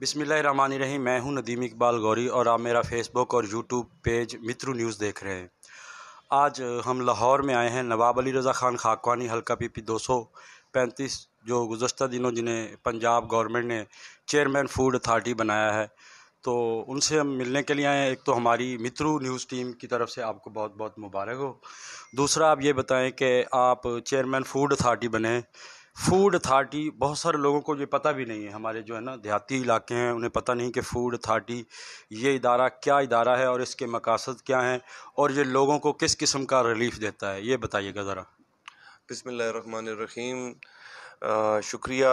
बिसमीम मैं हूं नदीम इकबाल गौरी और आप मेरा फेसबुक और यूट्यूब पेज मित्रु न्यूज़ देख रहे हैं आज हम लाहौर में आए हैं नवाब अली रज़ा ख़ान खाकवानी हल्का पी पी दो सौ पैंतीस जो गुजशत दिनों जिन्हें पंजाब गवर्नमेंट ने चेयरमैन फूड अथार्टी बनाया है तो उनसे हम मिलने के लिए आए हैं एक तो हमारी मित्रु न्यूज़ टीम की तरफ से आपको बहुत बहुत मुबारक हो दूसरा आप ये बताएं कि आप चेयरमैन फूड अथार्टी बने फूड अथार्टी बहुत सारे लोगों को ये पता भी नहीं है हमारे जो है ना देहाती इलाके हैं उन्हें पता नहीं कि फूड अथार्टी ये इदारा क्या इदारा है और इसके मकासद क्या हैं और ये लोगों को किस किस्म का रिलीफ देता है ये बताइएगा ज़रा बसमीम शुक्रिया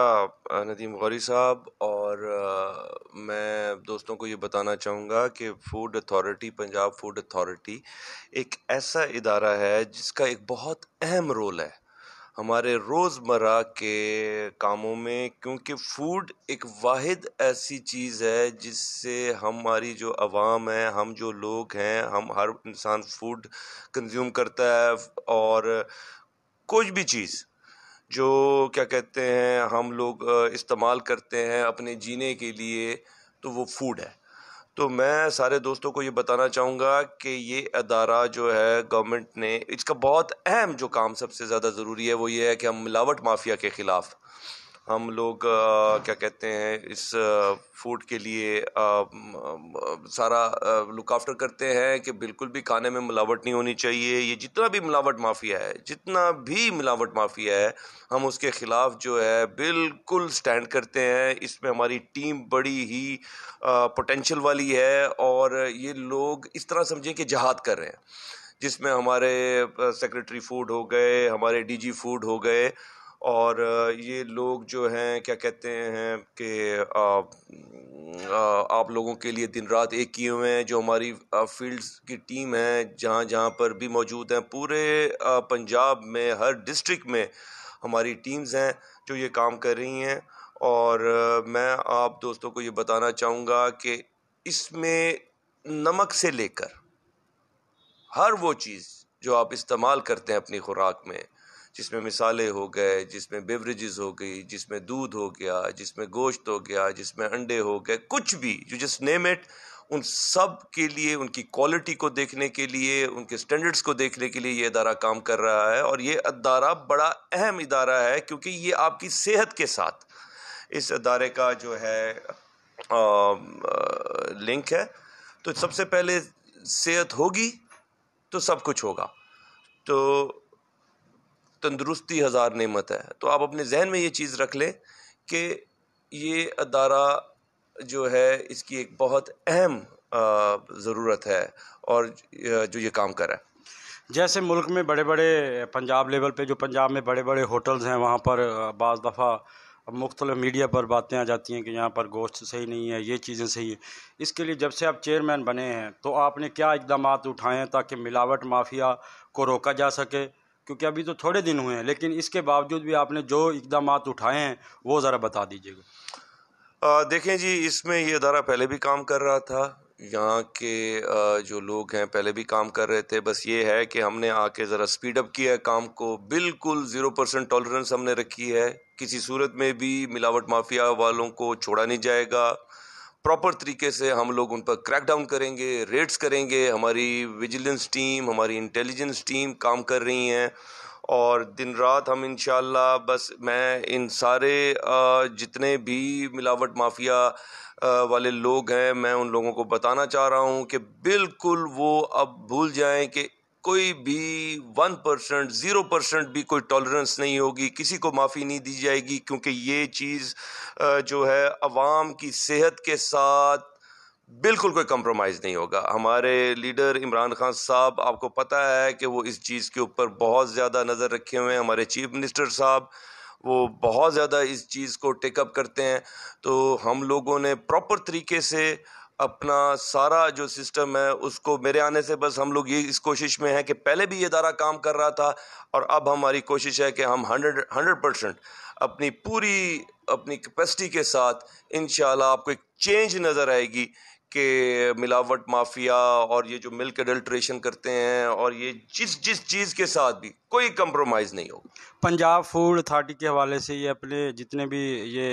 नदीम गौरी साहब और आ, मैं दोस्तों को ये बताना चाहूँगा कि food authority Punjab food authority एक ऐसा इदारा है जिसका एक बहुत अहम रोल है हमारे रोज़मर्रा के कामों में क्योंकि फ़ूड एक वाहिद ऐसी चीज़ है जिससे हमारी जो आवाम है हम जो लोग हैं हम हर इंसान फ़ूड कंज्यूम करता है और कोई भी चीज़ जो क्या कहते हैं हम लोग इस्तेमाल करते हैं अपने जीने के लिए तो वो फूड है तो मैं सारे दोस्तों को ये बताना चाहूँगा कि ये अदारा जो है गवर्नमेंट ने इसका बहुत अहम जो काम सबसे ज़्यादा ज़रूरी है वो ये है कि हम मिलावट माफिया के ख़िलाफ़ हम लोग आ, क्या कहते हैं इस फूड के लिए आ, आ, सारा लुक आफ्टर करते हैं कि बिल्कुल भी खाने में मिलावट नहीं होनी चाहिए ये जितना भी मिलावट माफिया है जितना भी मिलावट माफिया है हम उसके ख़िलाफ़ जो है बिल्कुल स्टैंड करते हैं इसमें हमारी टीम बड़ी ही पोटेंशियल वाली है और ये लोग इस तरह समझें कि जहाद कर रहे हैं जिसमें हमारे सेक्रेटरी फूड हो गए हमारे डीजी फूड हो गए और ये लोग जो हैं क्या कहते हैं कि आप लोगों के लिए दिन रात एक किए हुए हैं जो हमारी फील्ड्स की टीम है जहाँ जहाँ पर भी मौजूद हैं पूरे पंजाब में हर डिस्ट्रिक्ट में हमारी टीम्स हैं जो ये काम कर रही हैं और मैं आप दोस्तों को ये बताना चाहूँगा कि इसमें नमक से लेकर हर वो चीज़ जो आप इस्तेमाल करते हैं अपनी खुराक में जिसमें मिसाले हो गए जिसमें बेवरेजेस हो गई जिसमें दूध हो गया जिसमें गोश्त हो गया जिसमें अंडे हो गए कुछ भी यू जस्ट नेम इट उन सब के लिए उनकी क्वालिटी को देखने के लिए उनके स्टैंडर्ड्स को देखने के लिए ये अदारा काम कर रहा है और ये अदारा बड़ा अहम इदारा है क्योंकि ये आपकी सेहत के साथ इस अदारे का जो है आ, आ, लिंक है तो सबसे पहले सेहत होगी तो सब कुछ होगा तो तंदुरुस्ती हज़ार नेमत है तो आप अपने जहन में ये चीज़ रख लें कि ये अदारा जो है इसकी एक बहुत अहम ज़रूरत है और जो ये काम कर रहा है जैसे मुल्क में बड़े बड़े पंजाब लेवल पे जो पंजाब में बड़े बड़े होटल्स हैं वहाँ पर बज़ दफ़ा मुख्तल मीडिया पर बातें आ जाती हैं कि यहाँ पर गोश्त सही नहीं है ये चीज़ें सही हैं इसके लिए जब से आप चेयरमैन बने हैं तो आपने क्या इकदाम उठाए हैं ताकि मिलावट माफिया को रोका जा सके क्योंकि अभी तो थोड़े दिन हुए हैं लेकिन इसके बावजूद भी आपने जो इकदाम उठाए हैं वो ज़रा बता दीजिएगा देखें जी इसमें ये अदारा पहले भी काम कर रहा था यहाँ के जो लोग हैं पहले भी काम कर रहे थे बस ये है कि हमने आके ज़रा स्पीड अप किया है काम को बिल्कुल ज़ीरो परसेंट टॉलरेंस हमने रखी है किसी सूरत में भी मिलावट माफिया वालों को छोड़ा नहीं जाएगा प्रॉपर तरीके से हम लोग उन पर क्रैकडाउन करेंगे रेड्स करेंगे हमारी विजिलेंस टीम हमारी इंटेलिजेंस टीम काम कर रही हैं और दिन रात हम इन बस मैं इन सारे जितने भी मिलावट माफिया वाले लोग हैं मैं उन लोगों को बताना चाह रहा हूँ कि बिल्कुल वो अब भूल जाएं कि कोई भी वन परसेंट ज़ीरो परसेंट भी कोई टॉलरेंस नहीं होगी किसी को माफ़ी नहीं दी जाएगी क्योंकि ये चीज़ जो है आवाम की सेहत के साथ बिल्कुल कोई कंप्रोमाइज़ नहीं होगा हमारे लीडर इमरान खान साहब आपको पता है कि वो इस चीज़ के ऊपर बहुत ज़्यादा नज़र रखे हुए हैं हमारे चीफ मिनिस्टर साहब वो बहुत ज़्यादा इस चीज़ को टेकअप करते हैं तो हम लोगों ने प्रॉपर तरीके से अपना सारा जो सिस्टम है उसको मेरे आने से बस हम लोग ये इस कोशिश में हैं कि पहले भी ये इदारा काम कर रहा था और अब हमारी कोशिश है कि हम हंड्रेड हंड्रेड परसेंट अपनी पूरी अपनी कैपेसिटी के साथ इन आपको एक चेंज नज़र आएगी कि मिलावट माफिया और ये जो मिल्क एडल्ट्रेशन करते हैं और ये जिस जिस चीज़ के साथ भी कोई कंप्रोमाइज़ नहीं होगा पंजाब फूड अथॉरिटी के हवाले से ये अपने जितने भी ये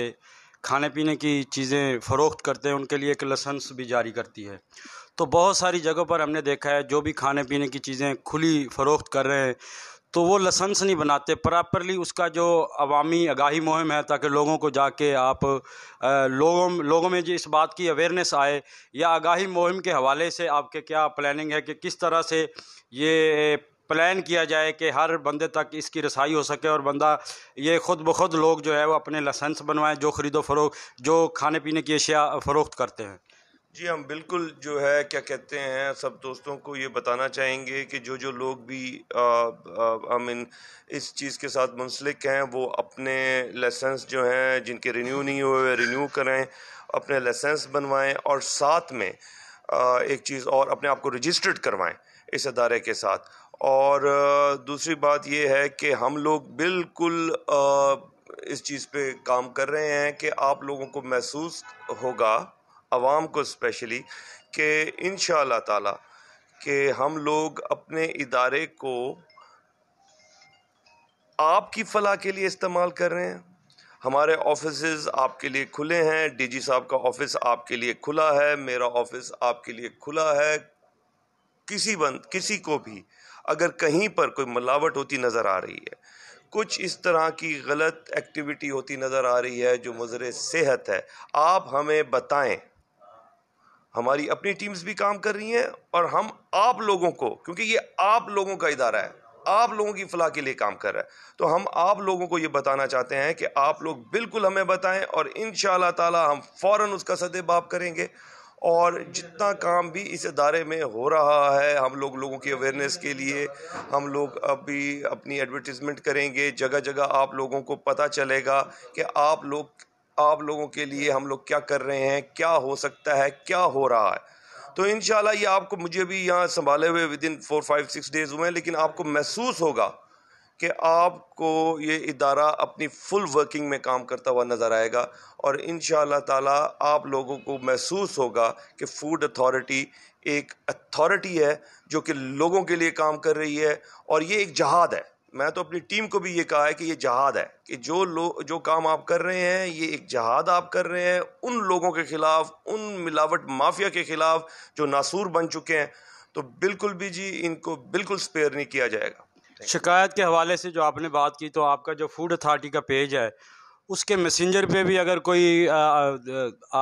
खाने पीने की चीज़ें फ़रोख्त करते हैं उनके लिए एक लसंस भी जारी करती है तो बहुत सारी जगहों पर हमने देखा है जो भी खाने पीने की चीज़ें खुली फ़रोख्त कर रहे हैं तो वो लसंस नहीं बनाते प्रॉपरली उसका जो अवामी आगाही मुहिम है ताकि लोगों को जाके आप लोगों लोगों में जो इस बात की अवेयरनेस आए या आगाही मुहिम के हवाले से आपके क्या प्लानिंग है कि किस तरह से ये प्लान किया जाए कि हर बंदे तक इसकी रसाई हो सके और बंदा ये ख़ुद ब खुद लोग जो है वो अपने लाइसेंस बनवाएं जो ख़रीदो फरो जो खाने पीने की अशिया फ़रोख्त करते हैं जी हम बिल्कुल जो है क्या कहते हैं सब दोस्तों को ये बताना चाहेंगे कि जो जो लोग भी आई मीन इस चीज़ के साथ मुंसलिक हैं वो अपने लाइसेंस जो हैं जिनके रिन्यू नहीं हुए रिन्यू करें अपने लाइसेंस बनवाएं और साथ में एक चीज़ और अपने आप को रजिस्टर्ड करवाएं इस अदारे के साथ और दूसरी बात यह है कि हम लोग बिल्कुल इस चीज़ पे काम कर रहे हैं कि आप लोगों को महसूस होगा आवाम को स्पेशली कि इन ताला कि हम लोग अपने इदारे को आपकी फलाह के लिए इस्तेमाल कर रहे हैं हमारे ऑफिस आपके लिए खुले हैं डीजी साहब का ऑफिस आपके लिए खुला है मेरा ऑफिस आपके लिए खुला है किसी बंद किसी को भी अगर कहीं पर कोई मिलावट होती नज़र आ रही है कुछ इस तरह की गलत एक्टिविटी होती नज़र आ रही है जो मुजर सेहत है आप हमें बताएं हमारी अपनी टीम्स भी काम कर रही हैं और हम आप लोगों को क्योंकि ये आप लोगों का इदारा है आप लोगों की फलाह के लिए काम कर रहा है तो हम आप लोगों को ये बताना चाहते हैं कि आप लोग बिल्कुल हमें बताएं और इन ताला हम फ़ौर उसका बाप करेंगे और जितना काम भी इस अदारे में हो रहा है हम लोग लोगों की अवेयरनेस के लिए हम लोग अभी अपनी एडवर्टिजमेंट करेंगे जगह जगह आप लोगों को पता चलेगा कि आप लोग आप लोगों के लिए हम लोग क्या कर रहे हैं क्या हो सकता है क्या हो रहा है तो इन ये आपको मुझे भी यहाँ संभाले हुए within four five six days हुए हैं लेकिन आपको महसूस होगा कि आपको ये इदारा अपनी फुल वर्किंग में काम करता हुआ नज़र आएगा और इन ताला आप लोगों को महसूस होगा कि फूड अथॉरिटी एक अथॉरिटी है जो कि लोगों के लिए काम कर रही है और ये एक जहाद है मैं तो अपनी टीम को भी ये कहा है कि ये जहाद है कि जो लोग जो काम आप कर रहे हैं ये एक जहाद आप कर रहे हैं उन लोगों के ख़िलाफ़ उन मिलावट माफिया के ख़िलाफ़ जो नासूर बन चुके हैं तो बिल्कुल भी जी इनको बिल्कुल स्पेयर नहीं किया जाएगा शिकायत के हवाले से जो आपने बात की तो आपका जो फूड अथार्टी का पेज है उसके मैसेंजर पे भी अगर कोई आ, आ, आ,